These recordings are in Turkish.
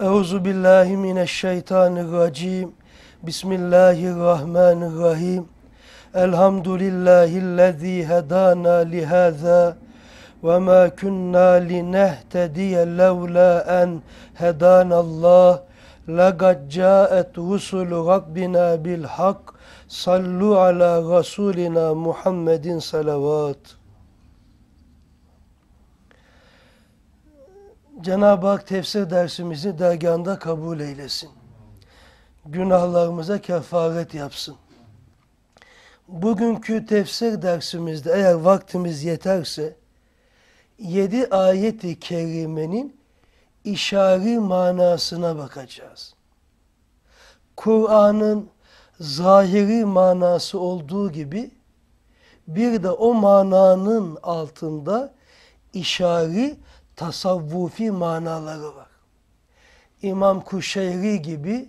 Euzu billahi mineşşeytanirracim. Bismillahirrahmanirrahim. Elhamdülillahi'llezî hedana li hâzâ ve mâ kunnâ linehtediye levlâ en hedânallâh. Laqad câet rusulu rabbina bil hak. Sallu ala rasulina Muhammedin salavat. Cenab-ı Hak tefsir dersimizi dergahında kabul eylesin. Günahlarımıza kefaret yapsın. Bugünkü tefsir dersimizde eğer vaktimiz yeterse, yedi ayeti kerimenin işari manasına bakacağız. Kur'an'ın zahiri manası olduğu gibi, bir de o mananın altında işari tasavvufi manaları var. İmam Kuşeyri gibi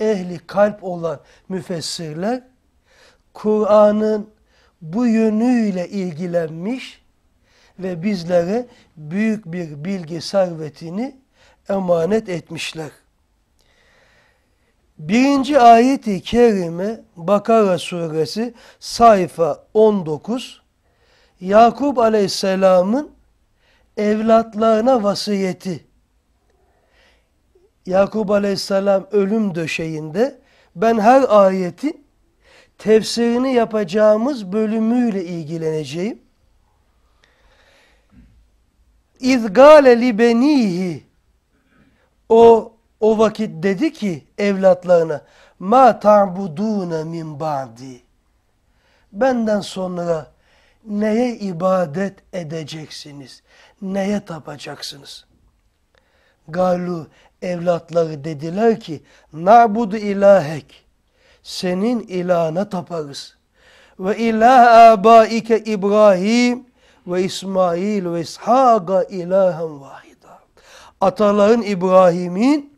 ehli kalp olan müfessirler Kur'an'ın bu yönüyle ilgilenmiş ve bizlere büyük bir bilgi servetini emanet etmişler. Birinci ayeti kerime Bakara suresi sayfa 19 Yakup aleyhisselamın evlatlarına vasiyeti. Yakup aleyhisselam ölüm döşeğinde ben her ayetin tefsirini yapacağımız bölümüyle ilgileneceğim. İzgale benihi. o o vakit dedi ki evlatlarına ma ta'buduna min ba'di benden sonra neye ibadet edeceksiniz? neye tapacaksınız? Galu evlatları dediler ki nabudu ilahek senin ilahına taparız. Ve ilah abaike İbrahim ve İsmail ve İshaka ilahem vahida. Ataların İbrahim'in,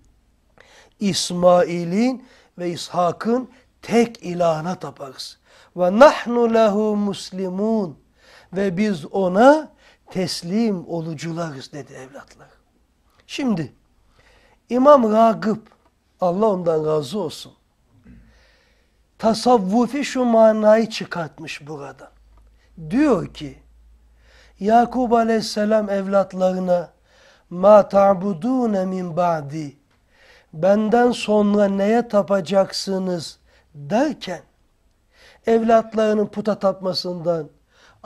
İsmail'in ve İshak'ın tek ilahına taparız. Ve nahnu lehu muslimun. Ve biz ona teslim olucularız dedi evlatlar. Şimdi İmam Ragıp Allah ondan razı olsun. Tasavvufi şu manayı çıkartmış burada. Diyor ki Yakub aleyhisselam evlatlarına ma ta'budune min ba'di benden sonra neye tapacaksınız derken evlatlarının puta tapmasından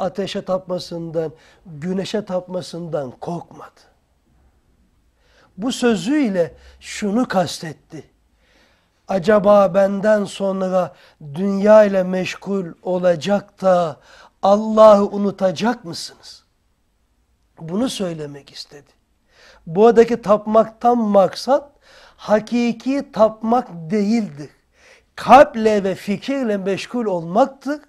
ateşe tapmasından, güneşe tapmasından korkmadı. Bu sözüyle şunu kastetti. Acaba benden sonra dünya ile meşgul olacak da Allah'ı unutacak mısınız? Bunu söylemek istedi. Bu adaki tapmaktan maksat hakiki tapmak değildir. Kalple ve fikirle meşgul olmaktı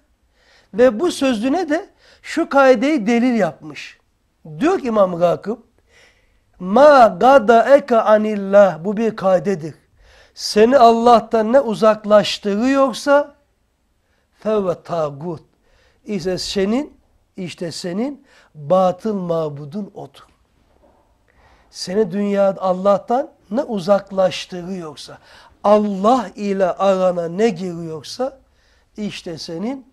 Ve bu sözüne de şu kaideyi delil yapmış. Diyor ki İmam Rakip, Ma gada eka anillah bu bir kaidedir. Seni Allah'tan ne uzaklaştırıyorsa fevve tagut. İşte senin, işte senin batıl mabudun odur. Seni dünya Allah'tan ne uzaklaştığı yoksa Allah ile arana ne giriyorsa, işte senin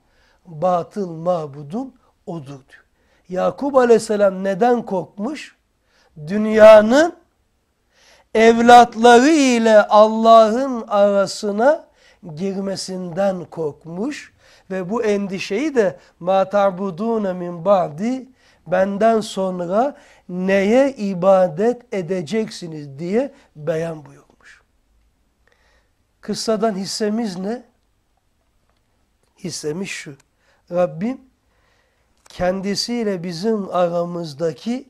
batıl mabudun odur diyor. Yakup aleyhisselam neden korkmuş? Dünyanın evlatları ile Allah'ın arasına girmesinden korkmuş ve bu endişeyi de ma ta'budune min ba'di benden sonra neye ibadet edeceksiniz diye beyan buyurmuş. Kıssadan hissemiz ne? Hissemiz şu. Rabbim kendisiyle bizim aramızdaki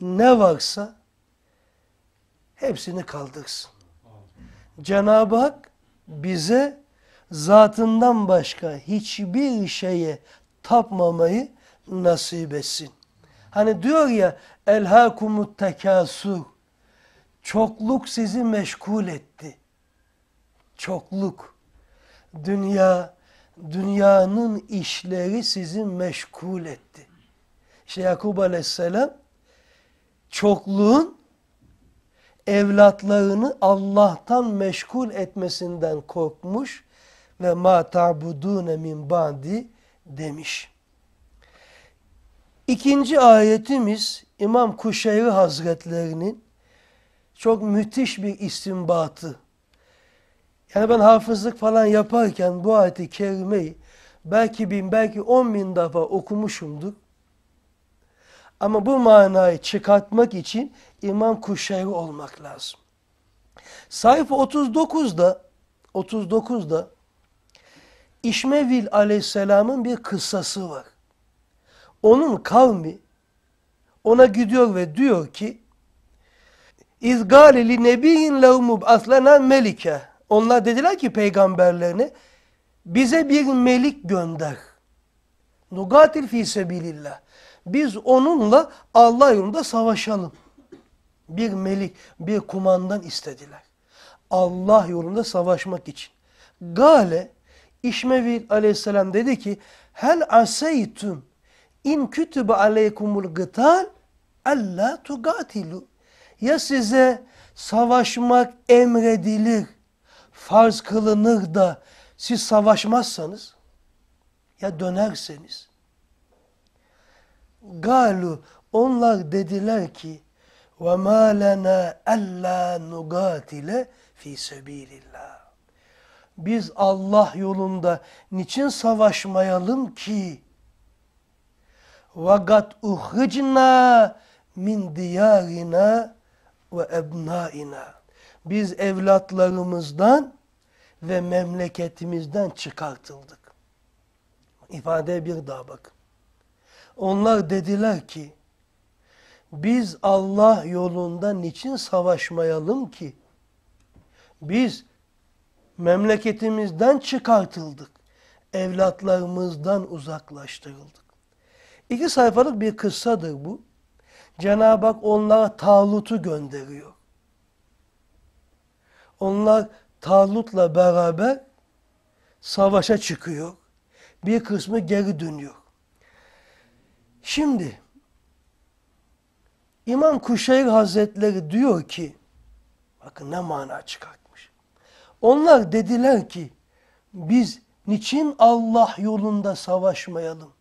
ne varsa hepsini kaldırsın. Cenab-ı Hak bize zatından başka hiçbir şeye tapmamayı nasip etsin. Hani diyor ya elhakumut tekasur. Çokluk sizi meşgul etti. Çokluk. Dünya, dünyanın işleri sizi meşgul etti. İşte Yakub aleyhisselam çokluğun evlatlarını Allah'tan meşgul etmesinden korkmuş ve ma ta'budune min ba'di demiş. İkinci ayetimiz İmam Kuşeyri Hazretlerinin çok müthiş bir istimbatı. Yani ben hafızlık falan yaparken bu ayeti kerimeyi belki bin belki on bin defa okumuşumdur. Ama bu manayı çıkartmak için İmam Kuşeyri olmak lazım. Sayfa 39'da 39'da İşmevil aleyhisselamın bir kıssası var. Onun kavmi ona gidiyor ve diyor ki İzgalili nebiyin levmub aslana melike onlar dediler ki peygamberlerine bize bir melik gönder. Nugatil fi sebilillah. Biz onunla Allah yolunda savaşalım. Bir melik, bir kumandan istediler. Allah yolunda savaşmak için. Gale İşmevil aleyhisselam dedi ki Hel aseytüm in kütübe aleykumul gıtal alla tugatilu. Ya size savaşmak emredilir farz kılınır da siz savaşmazsanız ya dönerseniz galu onlar dediler ki ve ma lena alla nugatile fi sabilillah biz Allah yolunda niçin savaşmayalım ki ve gat min diyarina ve ebnaina biz evlatlarımızdan ve memleketimizden çıkartıldık. İfadeye bir daha bak. Onlar dediler ki, biz Allah yolunda niçin savaşmayalım ki? Biz memleketimizden çıkartıldık. Evlatlarımızdan uzaklaştırıldık. İki sayfalık bir kıssadır bu. Cenab-ı Hak onlara Talut'u gönderiyor. Onlar Talut'la beraber savaşa çıkıyor. Bir kısmı geri dönüyor. Şimdi İmam Kuşeyr Hazretleri diyor ki bakın ne mana çıkartmış. Onlar dediler ki biz niçin Allah yolunda savaşmayalım?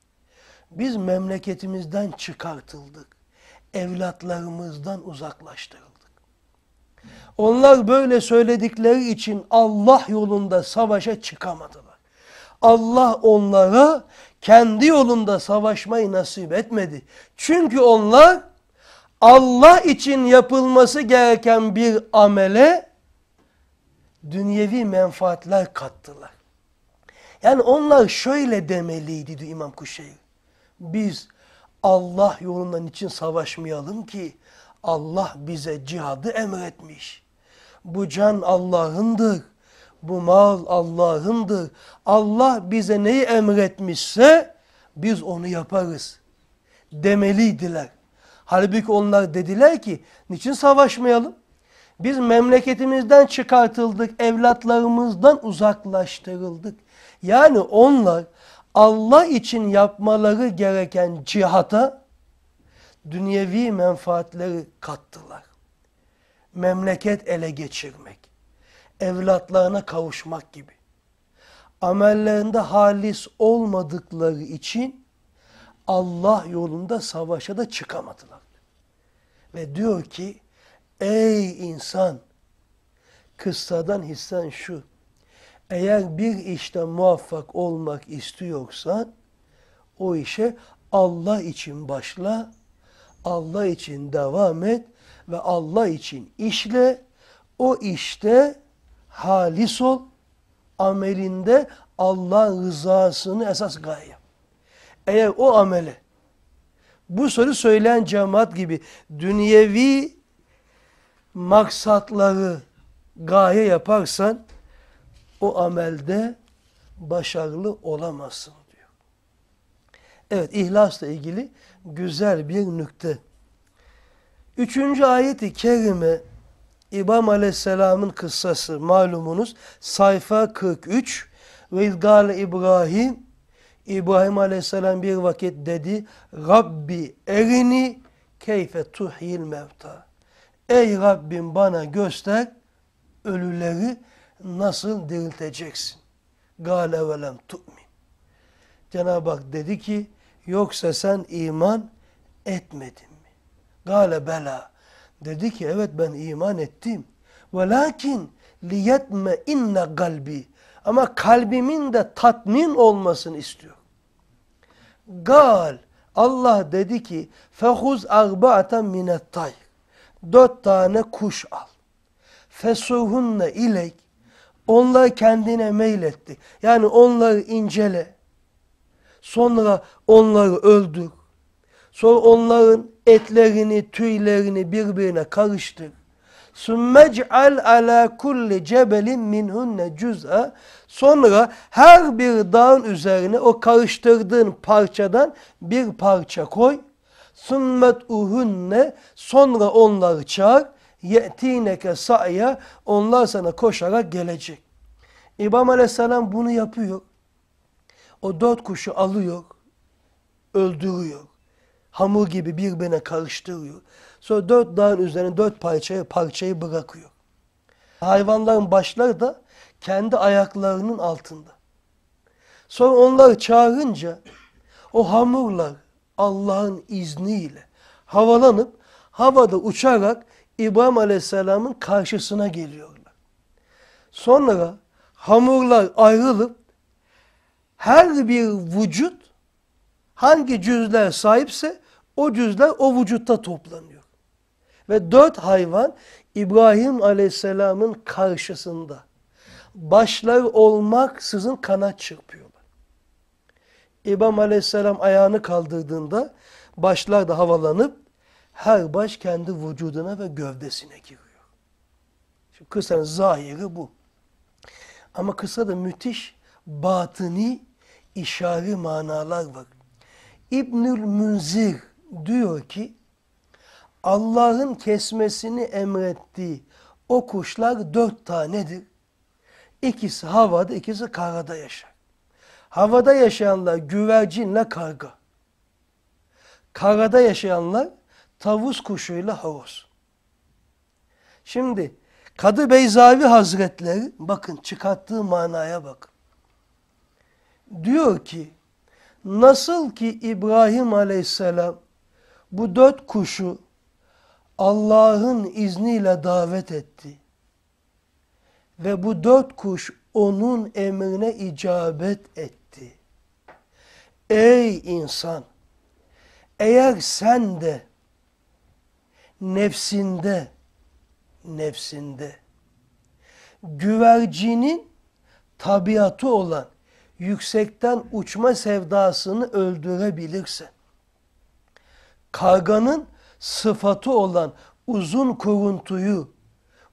Biz memleketimizden çıkartıldık. Evlatlarımızdan uzaklaştık. Onlar böyle söyledikleri için Allah yolunda savaşa çıkamadılar. Allah onlara kendi yolunda savaşmayı nasip etmedi. Çünkü onlar Allah için yapılması gereken bir amele dünyevi menfaatler kattılar. Yani onlar şöyle demeliydi diyor İmam Kuşeyr. Biz Allah yolundan için savaşmayalım ki Allah bize cihadı emretmiş. Bu can Allah'ındır. Bu mal Allah'ındır. Allah bize neyi emretmişse biz onu yaparız demeliydiler. Halbuki onlar dediler ki niçin savaşmayalım? Biz memleketimizden çıkartıldık, evlatlarımızdan uzaklaştırıldık. Yani onlar Allah için yapmaları gereken cihata dünyevi menfaatleri kattılar memleket ele geçirmek, evlatlarına kavuşmak gibi. Amellerinde halis olmadıkları için Allah yolunda savaşa da çıkamadılar. Ve diyor ki, ey insan, kıssadan hissen şu, eğer bir işte muvaffak olmak istiyorsan, o işe Allah için başla, Allah için devam et, ve Allah için işle, o işte halis ol, amelinde Allah rızasını esas gaye. Eğer o amele, bu soru söyleyen cemaat gibi dünyevi maksatları gaye yaparsan, o amelde başarılı olamazsın diyor. Evet, ihlasla ilgili güzel bir nükte. Üçüncü ayeti i kerime İbam Aleyhisselam'ın kıssası malumunuz sayfa 43 ve İlgal İbrahim İbrahim Aleyhisselam bir vakit dedi Rabbi erini keyfe tuhyil mevta Ey Rabbim bana göster ölüleri nasıl dirilteceksin? Gale velem tu'min. Cenab-ı Hak dedi ki yoksa sen iman etmedin. Gale bela. Dedi ki evet ben iman ettim. Velakin liyetme inne kalbi. Ama kalbimin de tatmin olmasını istiyor. Gal. Allah dedi ki fehuz agba'ata minet tayr. Dört tane kuş al. Fesuhunne ilek. Onları kendine meyletti. Yani onları incele. Sonra onları öldür. Sonra onların etlerini, tüylerini birbirine karıştır. Sümmec'al ala kulli cebelin minhunne cüz'a. Sonra her bir dağın üzerine o karıştırdığın parçadan bir parça koy. Sümmet uhunne. Sonra onları çağır. Ye'tineke sa'ya. Onlar sana koşarak gelecek. İbrahim Aleyhisselam bunu yapıyor. O dört kuşu alıyor. Öldürüyor hamur gibi birbirine karıştırıyor. Sonra dört dağın üzerine dört parçayı parçayı bırakıyor. Hayvanların başları da kendi ayaklarının altında. Sonra onları çağırınca o hamurlar Allah'ın izniyle havalanıp havada uçarak İbrahim Aleyhisselam'ın karşısına geliyorlar. Sonra hamurlar ayrılıp her bir vücut hangi cüzler sahipse o cüzler o vücutta toplanıyor. Ve dört hayvan İbrahim Aleyhisselam'ın karşısında. Başlar olmaksızın kanat çırpıyorlar. İbrahim Aleyhisselam ayağını kaldırdığında başlar da havalanıp her baş kendi vücuduna ve gövdesine giriyor. Şimdi kısanın zahiri bu. Ama kısa da müthiş batıni işari manalar var. İbnül Münzir diyor ki Allah'ın kesmesini emrettiği o kuşlar dört tanedir. İkisi havada, ikisi karada yaşar. Havada yaşayanlar güvercinle karga. Karada yaşayanlar tavus kuşuyla havuz. Şimdi Kadı Beyzavi Hazretleri bakın çıkarttığı manaya bak. Diyor ki nasıl ki İbrahim Aleyhisselam bu dört kuşu Allah'ın izniyle davet etti. Ve bu dört kuş onun emrine icabet etti. Ey insan! Eğer sen de nefsinde, nefsinde güvercinin tabiatı olan yüksekten uçma sevdasını öldürebilirsen, Karganın sıfatı olan uzun kuruntuyu,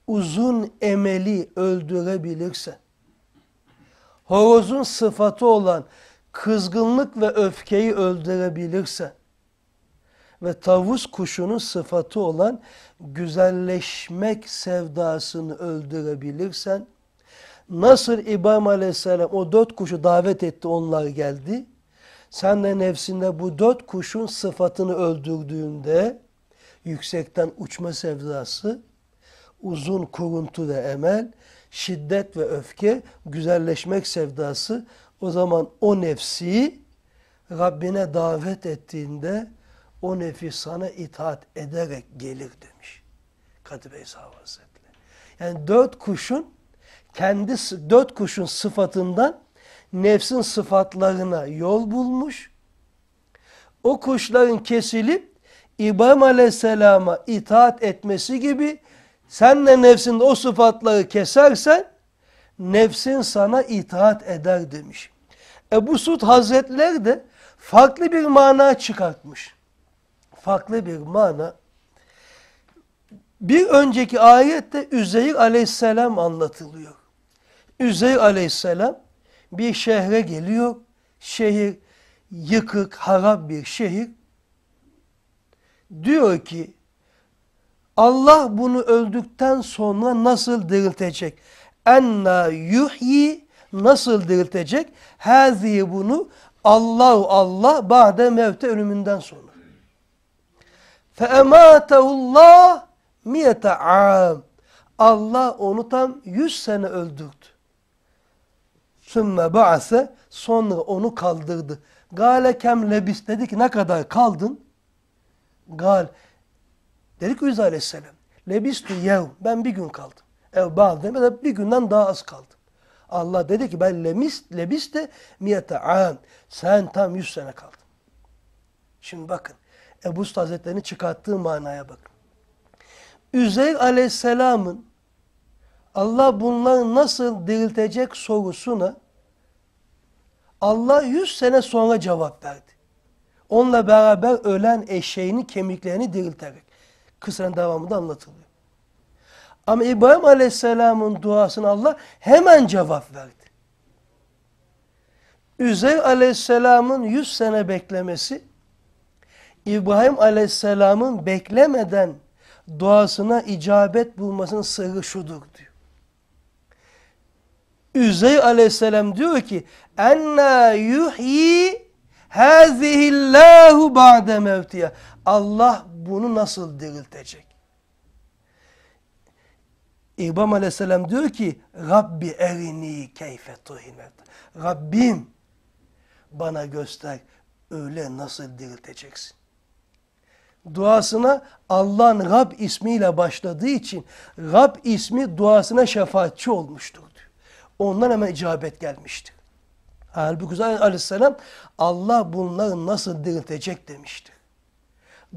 uzun emeli öldürebilirse, horozun sıfatı olan kızgınlık ve öfkeyi öldürebilirse ve tavus kuşunun sıfatı olan güzelleşmek sevdasını öldürebilirsen, nasıl İbrahim Aleyhisselam o dört kuşu davet etti onlar geldi, sen de nefsinde bu dört kuşun sıfatını öldürdüğünde yüksekten uçma sevdası, uzun kuruntu ve emel, şiddet ve öfke, güzelleşmek sevdası o zaman o nefsi Rabbine davet ettiğinde o nefi sana itaat ederek gelir demiş Kadir Beyza Hazretleri. Yani dört kuşun kendi dört kuşun sıfatından nefsin sıfatlarına yol bulmuş. O kuşların kesilip İbrahim Aleyhisselam'a itaat etmesi gibi sen de nefsin o sıfatları kesersen nefsin sana itaat eder demiş. Ebu Sud Hazretleri de farklı bir mana çıkartmış. Farklı bir mana. Bir önceki ayette Üzeyir aleyhisselam anlatılıyor. Üzeyir aleyhisselam bir şehre geliyor. Şehir yıkık, harap bir şehir. Diyor ki Allah bunu öldükten sonra nasıl diriltecek? Enna yuhyi nasıl diriltecek? Hazi bunu Allah Allah ba'de mevte ölümünden sonra. Fe ematehullah miyete am. Allah onu tam yüz sene öldürdü. Sümme ba'se sonra onu kaldırdı. Gale kem lebis dedi ki ne kadar kaldın? Gal. Dedi ki Yüz Aleyhisselam. Lebistu yev. Ben bir gün kaldım. Ev ba'den da bir günden daha az kaldım. Allah dedi ki ben lemis, lebis de miyete an. Sen tam yüz sene kaldın. Şimdi bakın. Ebu Usta Hazretleri'nin çıkarttığı manaya bakın. Üzeyr Aleyhisselam'ın Allah bunları nasıl diriltecek sorusuna Allah yüz sene sonra cevap verdi. Onunla beraber ölen eşeğini kemiklerini dirilterek. Kısa'nın devamında anlatılıyor. Ama İbrahim Aleyhisselam'ın duasına Allah hemen cevap verdi. Üzeyr Aleyhisselam'ın yüz sene beklemesi, İbrahim Aleyhisselam'ın beklemeden duasına icabet bulmasının sırrı şudur diyor. Üzey aleyhisselam diyor ki enna yuhyi hazihillahu ba'de mevtiye. Allah bunu nasıl diriltecek? İbrahim aleyhisselam diyor ki Rabbi erini keyfe tuhimet. Rabbim bana göster öyle nasıl dirilteceksin. Duasına Allah'ın Rab ismiyle başladığı için Rab ismi duasına şefaatçi olmuştur. Ondan hemen icabet gelmişti. Halbuki aleyhisselam Allah bunları nasıl diriltecek demişti.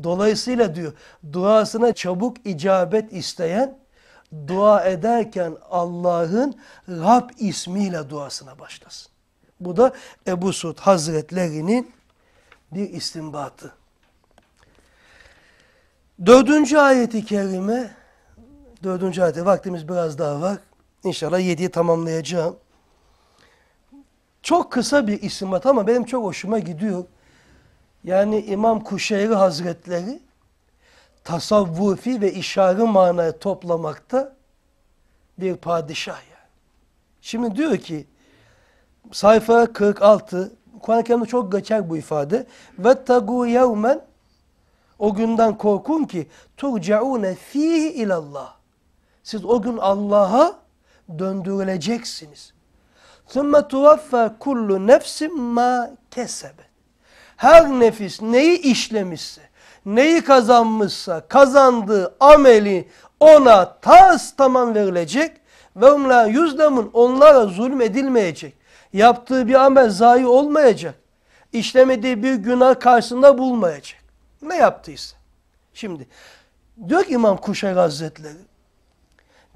Dolayısıyla diyor duasına çabuk icabet isteyen dua ederken Allah'ın Rab ismiyle duasına başlasın. Bu da Ebu Suud Hazretleri'nin bir istimbatı. Dördüncü ayeti kerime, dördüncü ayeti vaktimiz biraz daha var. İnşallah yediği tamamlayacağım. Çok kısa bir isim isimat ama benim çok hoşuma gidiyor. Yani İmam Kuşeyri Hazretleri tasavvufi ve işarı manayı toplamakta bir padişah yani. Şimdi diyor ki sayfa 46 Kur'an-ı Kerim'de çok geçer bu ifade. Ve tagu yevmen o günden korkun ki turcaune fihi ilallah. Siz o gün Allah'a döndürüleceksiniz. ثُمَّ تُوَفَّى kullu nefsim ma كَسَبَتْ Her nefis neyi işlemişse, neyi kazanmışsa kazandığı ameli ona tas tamam verilecek ve umla yüzlemun onlara zulmedilmeyecek. Yaptığı bir amel zayi olmayacak. İşlemediği bir günah karşısında bulmayacak. Ne yaptıysa. Şimdi diyor ki İmam Kuşay Hazretleri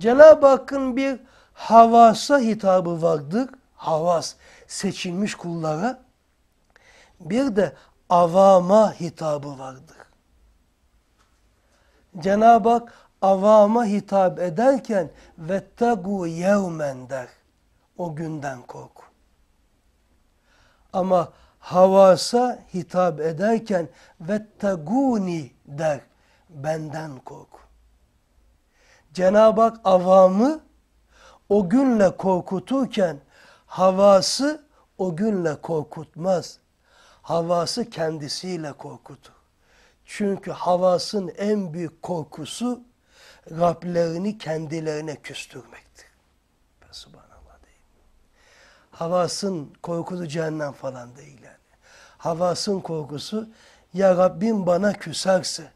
Cenab-ı Hakk'ın bir havasa hitabı vardır. Havas seçilmiş kullara. Bir de avama hitabı vardır. Cenab-ı Hak avama hitap ederken vettagu yevmen der. O günden kork. Ama havasa hitap ederken vettaguni der. Benden kork. Cenab-ı Hak avamı o günle korkuturken havası o günle korkutmaz. Havası kendisiyle korkutur. Çünkü havasın en büyük korkusu Rablerini kendilerine küstürmektir. Subhanallah değil mi? Havasın korkusu cehennem falan değil yani. Havasın korkusu ya Rabbim bana küserse,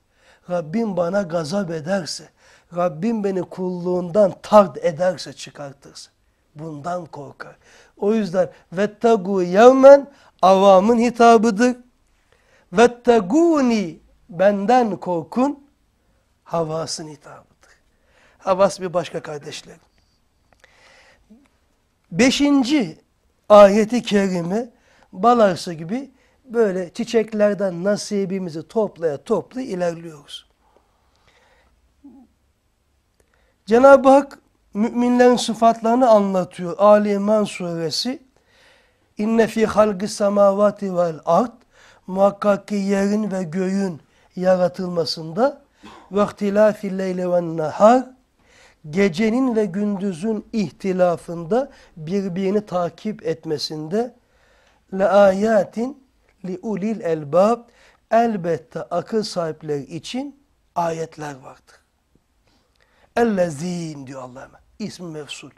Rabbim bana gazap ederse, Rabbim beni kulluğundan tard ederse çıkartırsa. Bundan korkar. O yüzden vettegu yevmen avamın hitabıdır. Vetteguni benden korkun havasın hitabıdır. Havas bir başka kardeşler. Beşinci ayeti kerime balarsa gibi böyle çiçeklerden nasibimizi toplaya toplaya ilerliyoruz. Cenab-ı Hak müminlerin sıfatlarını anlatıyor. Ali İmran suresi İnne fi halgı semavati vel ard muhakkak ki yerin ve göğün yaratılmasında ve ihtilafi leyle ve nahar gecenin ve gündüzün ihtilafında birbirini takip etmesinde le ayatin li ulil elbab elbette akıl sahipleri için ayetler vardır. Ellezîn diyor Allah'ım, hemen. İsmi mevsul.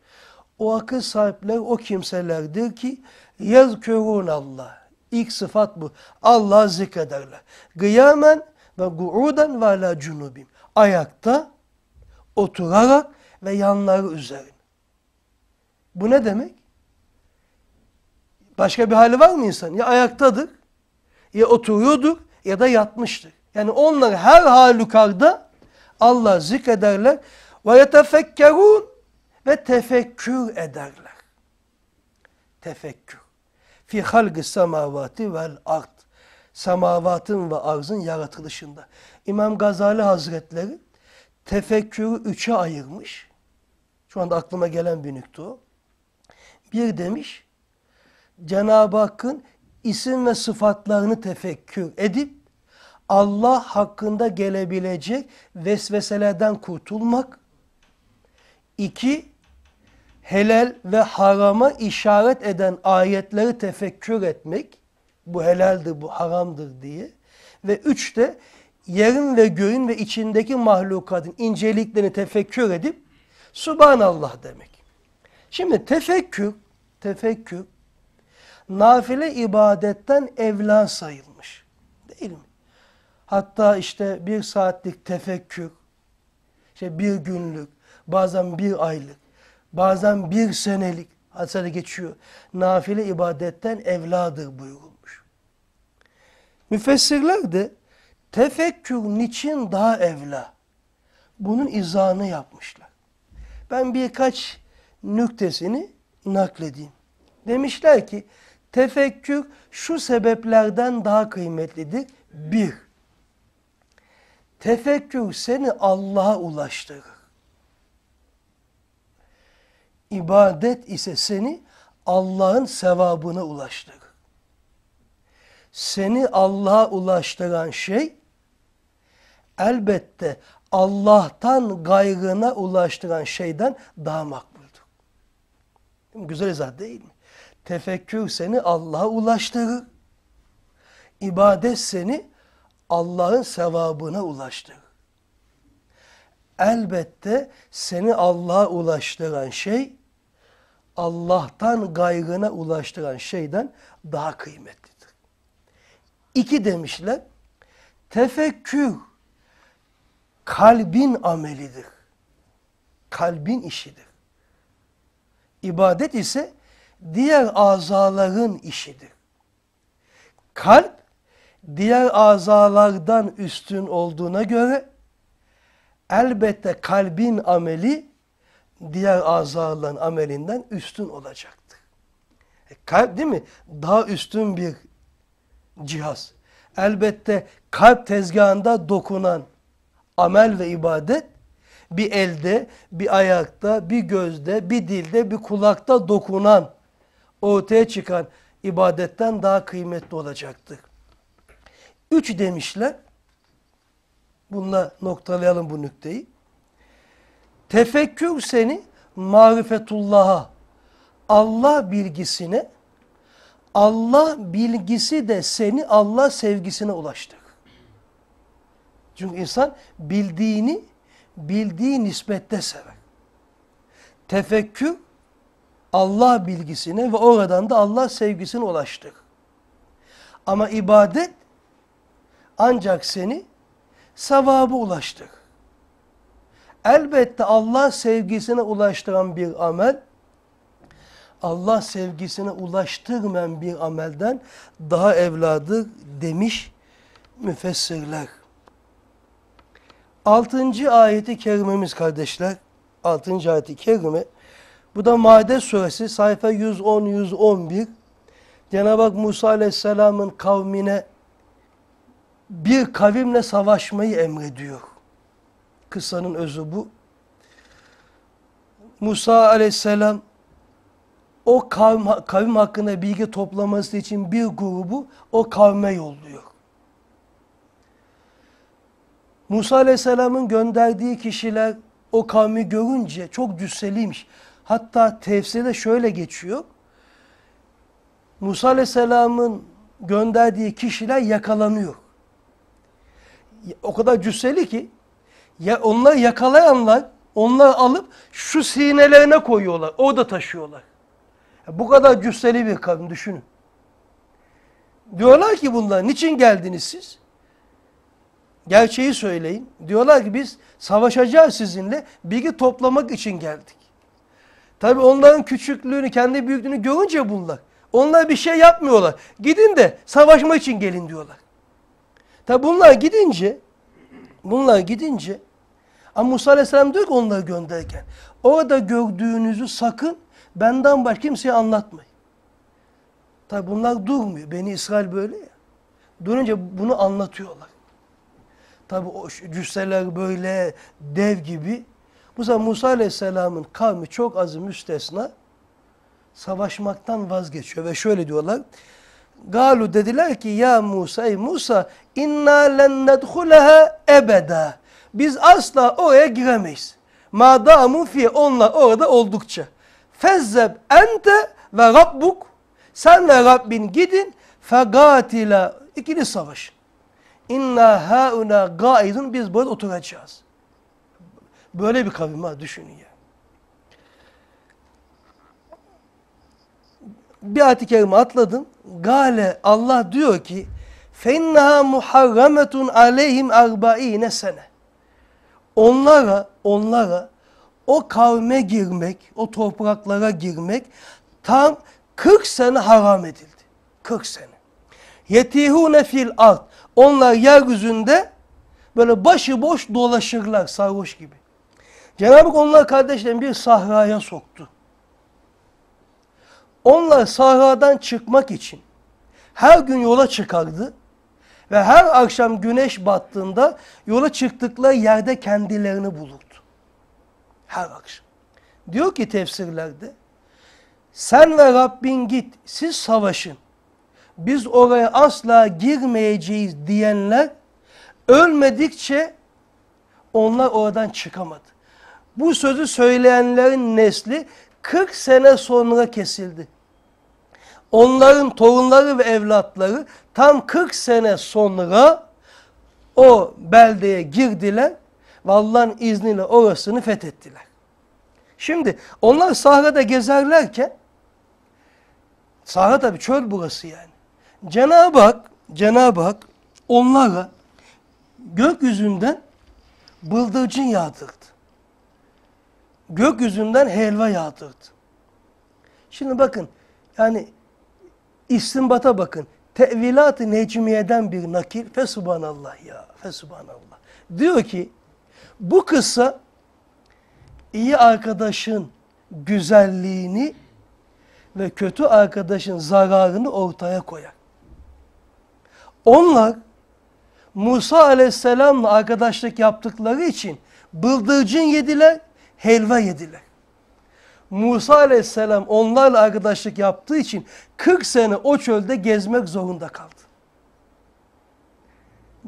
O akıl sahipler, o kimselerdir ki yezkürûn Allah. İlk sıfat bu. Allah zikrederler. Gıyamen ve gu'uden ve ala cunubim. Ayakta, oturarak ve yanları üzerine. Bu ne demek? Başka bir hali var mı insan? Ya ayaktadır, ya oturuyordur, ya da yatmıştır. Yani onlar her halükarda Allah zikrederler. Ve yetefekkerun ve tefekkür ederler. Tefekkür. Fi halgı semavati vel ard. Semavatın ve arzın yaratılışında. İmam Gazali Hazretleri tefekkürü üçe ayırmış. Şu anda aklıma gelen bir nükte o. Bir demiş, Cenab-ı Hakk'ın isim ve sıfatlarını tefekkür edip Allah hakkında gelebilecek vesveselerden kurtulmak. İki, helal ve harama işaret eden ayetleri tefekkür etmek. Bu helaldir, bu haramdır diye. Ve üç de yerin ve göğün ve içindeki mahlukatın inceliklerini tefekkür edip Subhanallah demek. Şimdi tefekkür, tefekkür nafile ibadetten evlan sayılmış. Değil mi? Hatta işte bir saatlik tefekkür, işte bir günlük, bazen bir aylık, bazen bir senelik hadisede geçiyor. Nafile ibadetten evladır buyurulmuş. Müfessirler de tefekkür niçin daha evla? Bunun izahını yapmışlar. Ben birkaç nüktesini nakledeyim. Demişler ki tefekkür şu sebeplerden daha kıymetlidir. Bir, tefekkür seni Allah'a ulaştırır. İbadet ise seni Allah'ın sevabına ulaştırır. Seni Allah'a ulaştıran şey elbette Allah'tan gayrına ulaştıran şeyden daha makbuldür. Güzel izah değil mi? Tefekkür seni Allah'a ulaştırır. İbadet seni Allah'ın sevabına ulaştırır. Elbette seni Allah'a ulaştıran şey Allah'tan gaygına ulaştıran şeyden daha kıymetlidir. İki demişler, tefekkür kalbin amelidir. Kalbin işidir. İbadet ise diğer azaların işidir. Kalp diğer azalardan üstün olduğuna göre elbette kalbin ameli diğer azaların amelinden üstün olacaktı. E, kalp değil mi? Daha üstün bir cihaz. Elbette kalp tezgahında dokunan amel ve ibadet bir elde, bir ayakta, bir gözde, bir dilde, bir kulakta dokunan, ortaya çıkan ibadetten daha kıymetli olacaktır. Üç demişler. Bununla noktalayalım bu nükteyi. Tefekkür seni marifetullah'a, Allah bilgisine, Allah bilgisi de seni Allah sevgisine ulaştırır. Çünkü insan bildiğini bildiği nispette sever. Tefekkür Allah bilgisine ve oradan da Allah sevgisine ulaştır. Ama ibadet ancak seni sevabı ulaştır. Elbette Allah sevgisine ulaştıran bir amel, Allah sevgisine ulaştırmayan bir amelden daha evladır demiş müfessirler. Altıncı ayeti kerimemiz kardeşler. Altıncı ayeti kerime. Bu da Maide suresi sayfa 110-111. Cenab-ı Hak Musa aleyhisselamın kavmine bir kavimle savaşmayı emrediyor. Kısanın özü bu. Musa aleyhisselam o kavim, kavim hakkında bilgi toplaması için bir grubu o kavme yolluyor. Musa aleyhisselamın gönderdiği kişiler o kavmi görünce çok cüsseliymiş. Hatta tefsirde şöyle geçiyor. Musa aleyhisselamın gönderdiği kişiler yakalanıyor. O kadar cüsseli ki ya onları yakalayanlar onları alıp şu sinelerine koyuyorlar. O da taşıyorlar. bu kadar cüsseli bir kavim düşünün. Diyorlar ki bunlar niçin geldiniz siz? Gerçeği söyleyin. Diyorlar ki biz savaşacağız sizinle bilgi toplamak için geldik. Tabi onların küçüklüğünü, kendi büyüklüğünü görünce bunlar. Onlar bir şey yapmıyorlar. Gidin de savaşma için gelin diyorlar. Tabi bunlar gidince, bunlar gidince ama Musa Aleyhisselam diyor ki onları gönderirken. Orada gördüğünüzü sakın benden başka kimseye anlatmayın. Tabi bunlar durmuyor. Beni İsrail böyle ya. Durunca bunu anlatıyorlar. Tabi o cüsseler böyle dev gibi. Bu sefer Musa Aleyhisselam'ın kavmi çok azı müstesna savaşmaktan vazgeçiyor. Ve şöyle diyorlar. Galu dediler ki ya Musa ey Musa inna len nedhuleha ebeda. Biz asla oraya giremeyiz. Madamun fi onlar orada oldukça. Fezzeb ente ve rabbuk. Sen ve Rabbin gidin. Fegatila. ikili savaş. İnna hauna gaidun. Biz burada oturacağız. Böyle bir kavim var düşünün ya. Bir ayet-i kerime atladım. Gale Allah diyor ki فَاِنَّهَا مُحَرَّمَةٌ عَلَيْهِمْ اَرْبَع۪ينَ sene. Onlara, onlara o kavme girmek, o topraklara girmek tam 40 sene haram edildi. 40 sene. Yetihune fil art. Onlar yeryüzünde böyle başıboş dolaşırlar sarhoş gibi. Cenab-ı Hak onlar kardeşlerim bir sahraya soktu. Onlar sahradan çıkmak için her gün yola çıkardı. Ve her akşam güneş battığında yola çıktıkları yerde kendilerini bulurdu. Her akşam. Diyor ki tefsirlerde, sen ve Rabbin git, siz savaşın. Biz oraya asla girmeyeceğiz diyenler, ölmedikçe onlar oradan çıkamadı. Bu sözü söyleyenlerin nesli 40 sene sonra kesildi onların torunları ve evlatları tam 40 sene sonra o beldeye girdiler ve Allah'ın izniyle orasını fethettiler. Şimdi onlar sahrada gezerlerken, sahra tabi çöl burası yani. Cenab-ı Hak, Cenab-ı Hak onlara gökyüzünden bıldırcın yağdırdı. Gökyüzünden helva yağdırdı. Şimdi bakın yani İstimbata bakın. Tevilat-ı Necmiye'den bir nakil. Fesubhanallah ya. Fesubhanallah. Diyor ki bu kıssa iyi arkadaşın güzelliğini ve kötü arkadaşın zararını ortaya koyar. Onlar Musa aleyhisselamla arkadaşlık yaptıkları için bıldırcın yediler, helva yediler. Musa aleyhisselam onlarla arkadaşlık yaptığı için 40 sene o çölde gezmek zorunda kaldı.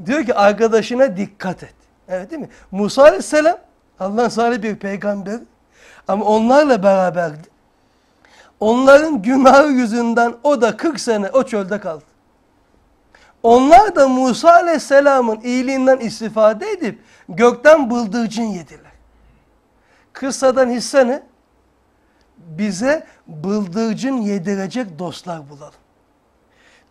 Diyor ki arkadaşına dikkat et. Evet değil mi? Musa aleyhisselam Allah'ın salih bir peygamber ama onlarla beraberdi. Onların günahı yüzünden o da 40 sene o çölde kaldı. Onlar da Musa aleyhisselamın iyiliğinden istifade edip gökten bıldırcın yediler. Kıssadan hisse ne? bize bıldırcın yedirecek dostlar bulalım.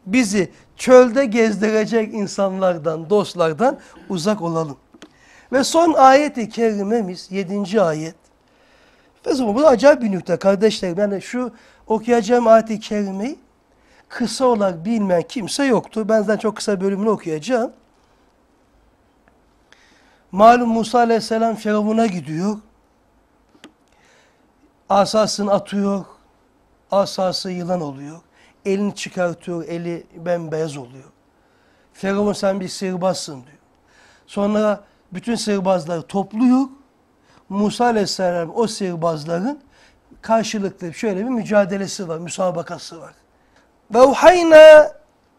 Bizi çölde gezdirecek insanlardan, dostlardan uzak olalım. Ve son ayeti i kerimemiz 7. ayet. Ve bu da acayip bir nükte kardeşlerim. Yani şu okuyacağım ayeti i kerimeyi kısa olarak bilmeyen kimse yoktu. Ben zaten çok kısa bölümünü okuyacağım. Malum Musa aleyhisselam Firavun'a gidiyor. Asasını atıyor, asası yılan oluyor. Elini çıkartıyor, eli bembeyaz oluyor. Firavun sen bir sihirbazsın diyor. Sonra bütün sihirbazları topluyor. Musa Aleyhisselam o sihirbazların karşılıklı şöyle bir mücadelesi var, müsabakası var. Ve uhayna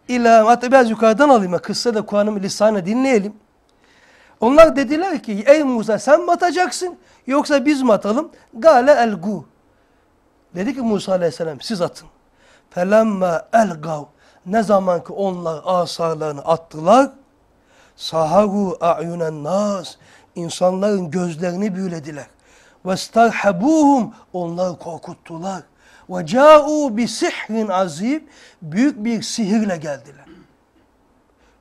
ila, hatta biraz yukarıdan alayım. Kıssa da Kur'an'ın lisanı dinleyelim. Onlar dediler ki ey Musa sen mi atacaksın yoksa biz mi atalım? Gale elgu. Dedi ki Musa aleyhisselam siz atın. Felemma elgav. Ne zaman ki onlar asalarını attılar. Saharu a'yunen nas. İnsanların gözlerini büyülediler. Ve starhabuhum. onları korkuttular. Ve ca'u bi sihrin azim. Büyük bir sihirle geldiler.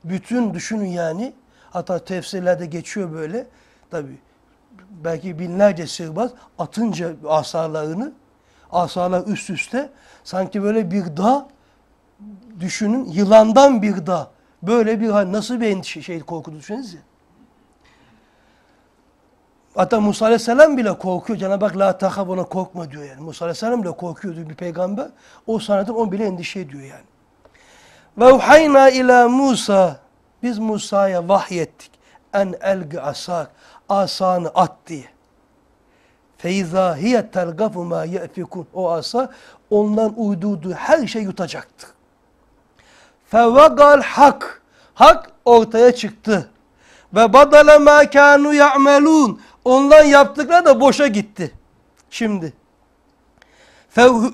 Bütün düşünün yani Hatta tefsirlerde geçiyor böyle. Tabi belki binlerce sihirbaz atınca asarlarını asarlar üst üste sanki böyle bir dağ düşünün yılandan bir dağ. Böyle bir hal nasıl bir endişe, şey korku düşünsenize. Hatta Musa Aleyhisselam bile korkuyor. Cenab-ı Hak la tahav ona korkma diyor yani. Musa Aleyhisselam bile korkuyordu bir peygamber. O sanadan on bile endişe ediyor yani. Ve uhayna ila Musa biz Musa'ya vahyettik. En elgi asak, asanı at diye. Feyza hiye telgafu ma yefikun. O asa ondan uyduğu her şey yutacaktı. Fevagal hak. Hak ortaya çıktı. Ve badale ma kanu ya'melun. Ondan yaptıkları da boşa gitti. Şimdi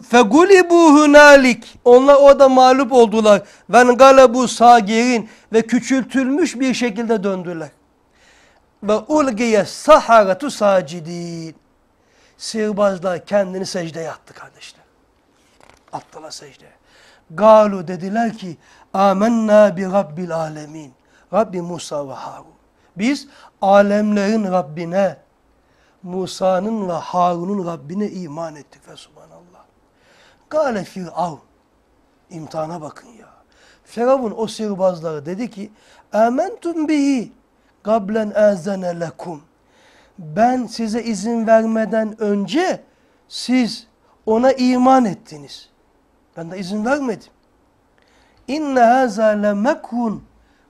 Fegulibu hunalik. Onlar orada mağlup oldular. Ve galabu sagirin. Ve küçültülmüş bir şekilde döndüler. Ve ulgiye saharatu sacidin. Sihirbazlar kendini secdeye attı kardeşler. Attılar secdeye. Galu dediler ki Amenna bi Rabbil alemin. Rabbi Musa ve Harun. Biz alemlerin Rabbine, Musa'nın ve Harun'un Rabbine iman ettik Resulullah. Kale Firavun. İmtihana bakın ya. Firavun o sirbazlara dedi ki Âmentum bihi gablen âzene lekum. Ben size izin vermeden önce siz ona iman ettiniz. Ben de izin vermedim. İnne hâzâ lemekhun.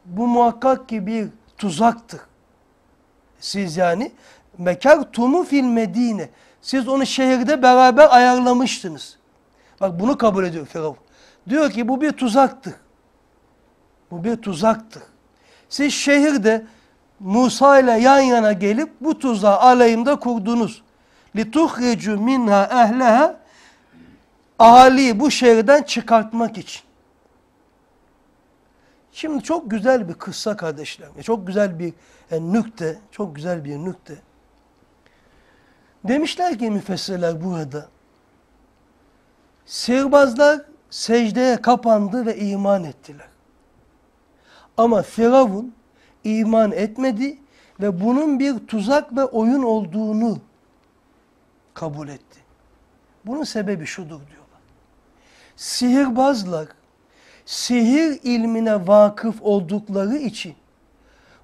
Bu muhakkak ki bir tuzaktır. Siz yani mekertumu fil medine. Siz onu şehirde beraber ayarlamıştınız. Bak bunu kabul ediyor Firavun. Diyor ki bu bir tuzaktı. Bu bir tuzaktı. Siz şehirde Musa ile yan yana gelip bu tuzağı aleyhimde kurdunuz. لِتُخْرِجُ minha ehleha Ahaliyi bu şehirden çıkartmak için. Şimdi çok güzel bir kıssa kardeşler. E, çok güzel bir yani e, nükte. Çok güzel bir nükte. Demişler ki müfessirler burada. Sihirbazlar secdeye kapandı ve iman ettiler. Ama Firavun iman etmedi ve bunun bir tuzak ve oyun olduğunu kabul etti. Bunun sebebi şudur diyorlar. Sihirbazlar sihir ilmine vakıf oldukları için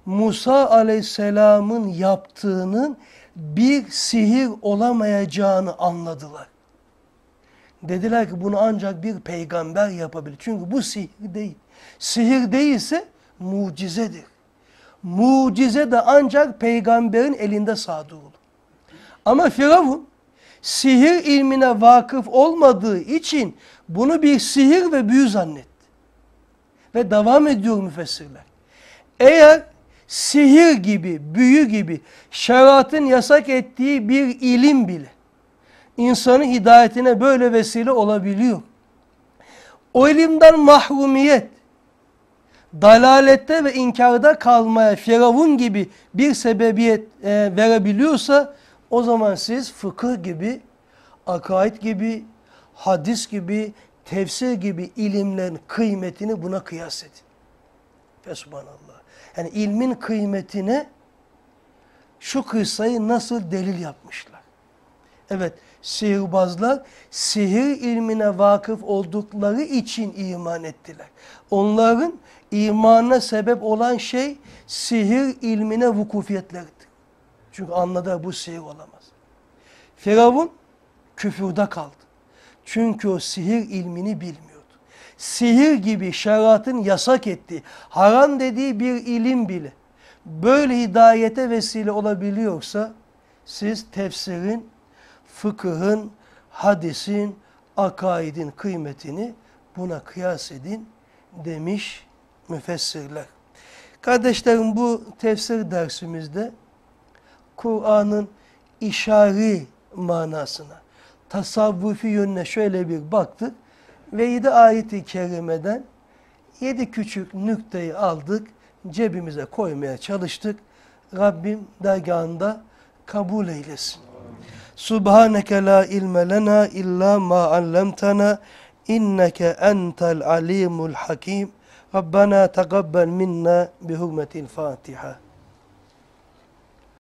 Musa aleyhisselamın yaptığının bir sihir olamayacağını anladılar. Dediler ki bunu ancak bir peygamber yapabilir. Çünkü bu sihir değil. Sihir değilse mucizedir. Mucize de ancak peygamberin elinde sadır olur. Ama Firavun sihir ilmine vakıf olmadığı için bunu bir sihir ve büyü zannetti. Ve devam ediyor müfessirler. Eğer sihir gibi, büyü gibi şeriatın yasak ettiği bir ilim bile insanı hidayetine böyle vesile olabiliyor. O ilimden mahrumiyet, dalalette ve inkarda kalmaya firavun gibi bir sebebiyet e, verebiliyorsa o zaman siz fıkıh gibi, akaid gibi, hadis gibi, tefsir gibi ilimlerin kıymetini buna kıyas edin. Ve subhanallah. Yani ilmin kıymetine şu kıssayı nasıl delil yapmışlar. Evet, sihirbazlar sihir ilmine vakıf oldukları için iman ettiler. Onların imana sebep olan şey sihir ilmine vukufiyetleridir. Çünkü anladılar bu sihir olamaz. Firavun küfürde kaldı. Çünkü o sihir ilmini bilmiyordu. Sihir gibi şeriatın yasak ettiği, haram dediği bir ilim bile böyle hidayete vesile olabiliyorsa siz tefsirin fıkıhın, hadisin, akaidin kıymetini buna kıyas edin demiş müfessirler. Kardeşlerim bu tefsir dersimizde Kur'an'ın işari manasına, tasavvufi yönüne şöyle bir baktık ve yedi ayeti kerimeden yedi küçük nükteyi aldık, cebimize koymaya çalıştık. Rabbim dergahında kabul eylesin. Subhaneke la ilme lena illa ma allamtana inneke entel alimul hakim. Rabbena tegabbel minna bihurmetil Fatiha.